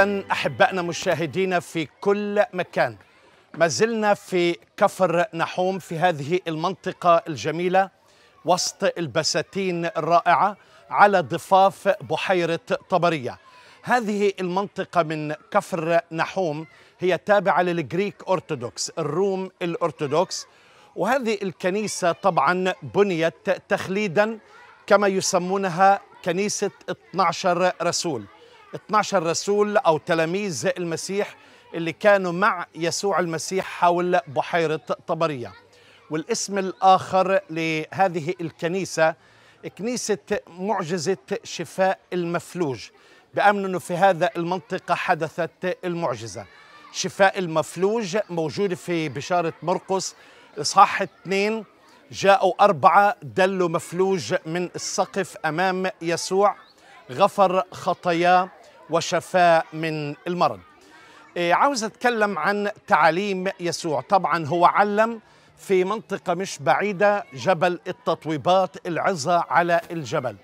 اهلا احبائنا مشاهدينا في كل مكان ما زلنا في كفر نحوم في هذه المنطقه الجميله وسط البساتين الرائعه على ضفاف بحيره طبريه هذه المنطقه من كفر نحوم هي تابعه للجريك اورثودوكس الروم الاورثودوكس وهذه الكنيسه طبعا بنيت تخليدا كما يسمونها كنيسه 12 رسول 12 رسول أو تلاميذ المسيح اللي كانوا مع يسوع المسيح حول بحيرة طبرية والاسم الآخر لهذه الكنيسة كنيسة معجزة شفاء المفلوج بأمن أنه في هذا المنطقة حدثت المعجزة شفاء المفلوج موجود في بشارة مرقس إصحاح 2 جاءوا أربعة دلوا مفلوج من السقف أمام يسوع غفر خطاياه وشفاء من المرض إيه، عاوز أتكلم عن تعاليم يسوع طبعا هو علم في منطقة مش بعيدة جبل التطويبات العظة على الجبل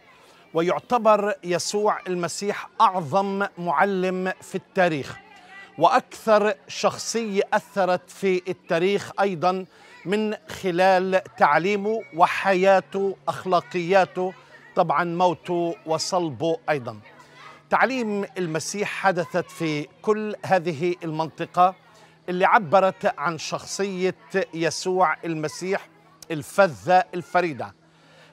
ويعتبر يسوع المسيح أعظم معلم في التاريخ وأكثر شخصية أثرت في التاريخ أيضا من خلال تعليمه وحياته أخلاقياته طبعا موته وصلبه أيضا تعليم المسيح حدثت في كل هذه المنطقة اللي عبرت عن شخصية يسوع المسيح الفذة الفريدة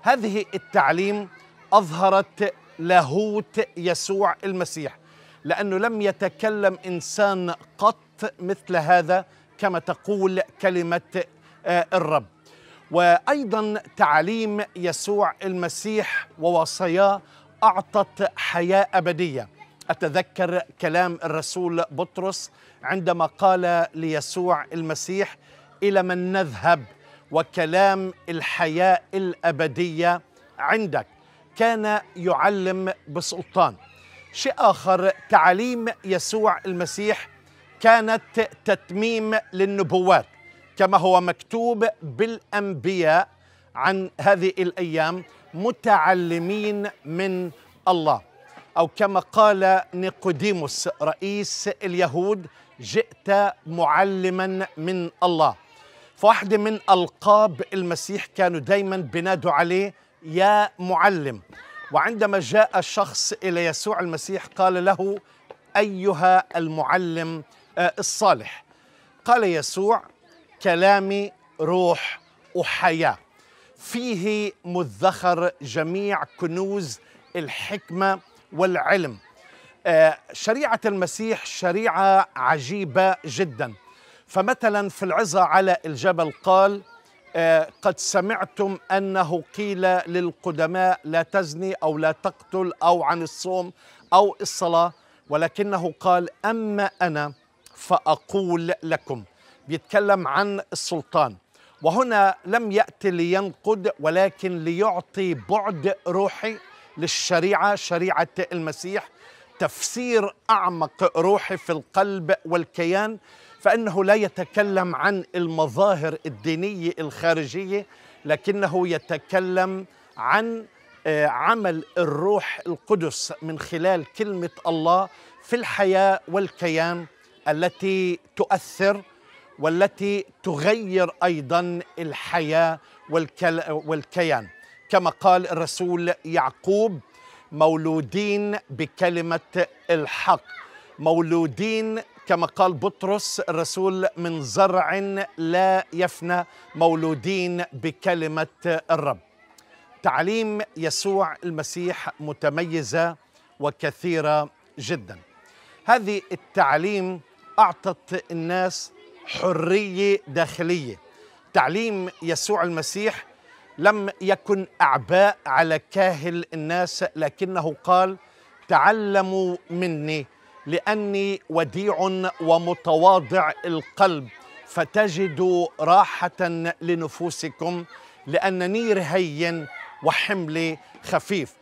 هذه التعليم أظهرت لاهوت يسوع المسيح لأنه لم يتكلم إنسان قط مثل هذا كما تقول كلمة آه، الرب وأيضا تعليم يسوع المسيح ووصاياه أعطت حياة أبدية أتذكر كلام الرسول بطرس عندما قال ليسوع المسيح إلى من نذهب وكلام الحياة الأبدية عندك كان يعلم بسلطان شيء آخر تعليم يسوع المسيح كانت تتميم للنبوات كما هو مكتوب بالأنبياء عن هذه الأيام متعلمين من الله أو كما قال نيقوديموس رئيس اليهود جئت معلما من الله فواحدة من ألقاب المسيح كانوا دايما بنادوا عليه يا معلم وعندما جاء شخص إلى يسوع المسيح قال له أيها المعلم آه، الصالح قال يسوع كلامي روح وحياه فيه مدخر جميع كنوز الحكمة والعلم آه، شريعة المسيح شريعة عجيبة جدا فمثلا في العظة على الجبل قال آه، قد سمعتم أنه قيل للقدماء لا تزني أو لا تقتل أو عن الصوم أو الصلاة ولكنه قال أما أنا فأقول لكم بيتكلم عن السلطان وهنا لم يأتي لينقد ولكن ليعطي بعد روحي للشريعة شريعة المسيح تفسير أعمق روحي في القلب والكيان فإنه لا يتكلم عن المظاهر الدينية الخارجية لكنه يتكلم عن آه، عمل الروح القدس من خلال كلمة الله في الحياة والكيان التي تؤثر والتي تغير ايضا الحياه والكيان كما قال الرسول يعقوب مولودين بكلمه الحق مولودين كما قال بطرس الرسول من زرع لا يفنى مولودين بكلمه الرب تعليم يسوع المسيح متميزه وكثيره جدا هذه التعليم اعطت الناس حريه داخليه تعليم يسوع المسيح لم يكن اعباء على كاهل الناس لكنه قال تعلموا مني لاني وديع ومتواضع القلب فتجدوا راحه لنفوسكم لانني هين وحملي خفيف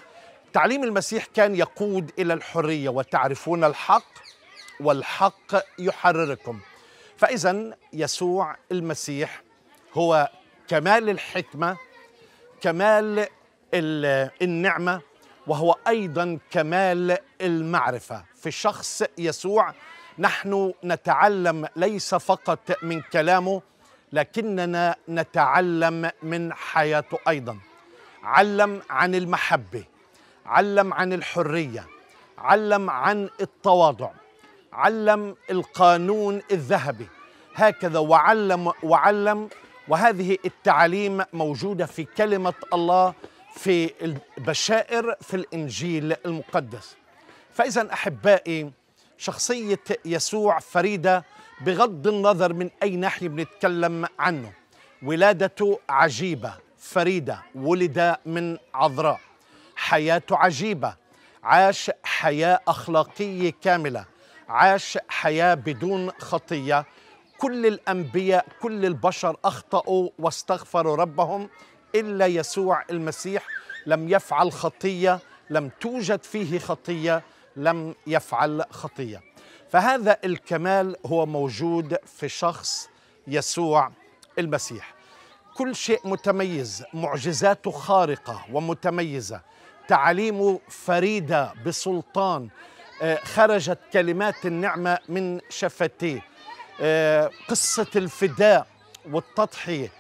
تعليم المسيح كان يقود الى الحريه وتعرفون الحق والحق يحرركم فإذا يسوع المسيح هو كمال الحكمة كمال النعمة وهو أيضا كمال المعرفة في شخص يسوع نحن نتعلم ليس فقط من كلامه لكننا نتعلم من حياته أيضا علم عن المحبة علم عن الحرية علم عن التواضع علم القانون الذهبي هكذا وعلم وعلم وهذه التعاليم موجودة في كلمة الله في البشائر في الإنجيل المقدس فإذا أحبائي شخصية يسوع فريدة بغض النظر من أي ناحية بنتكلم عنه ولادته عجيبة فريدة ولد من عذراء حياته عجيبة عاش حياة أخلاقية كاملة عاش حياه بدون خطيه كل الانبياء كل البشر اخطاوا واستغفروا ربهم الا يسوع المسيح لم يفعل خطيه لم توجد فيه خطيه لم يفعل خطيه فهذا الكمال هو موجود في شخص يسوع المسيح كل شيء متميز معجزاته خارقه ومتميزه تعاليمه فريده بسلطان آه، خرجت كلمات النعمة من شفتيه آه، قصة الفداء والتضحية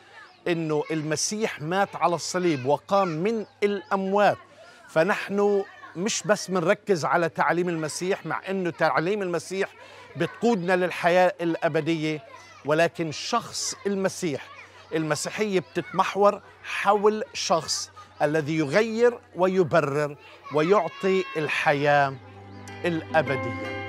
أنه المسيح مات على الصليب وقام من الأموات فنحن مش بس بنركز على تعليم المسيح مع أنه تعليم المسيح بتقودنا للحياة الأبدية ولكن شخص المسيح المسيحية بتتمحور حول شخص الذي يغير ويبرر ويعطي الحياة الأبدية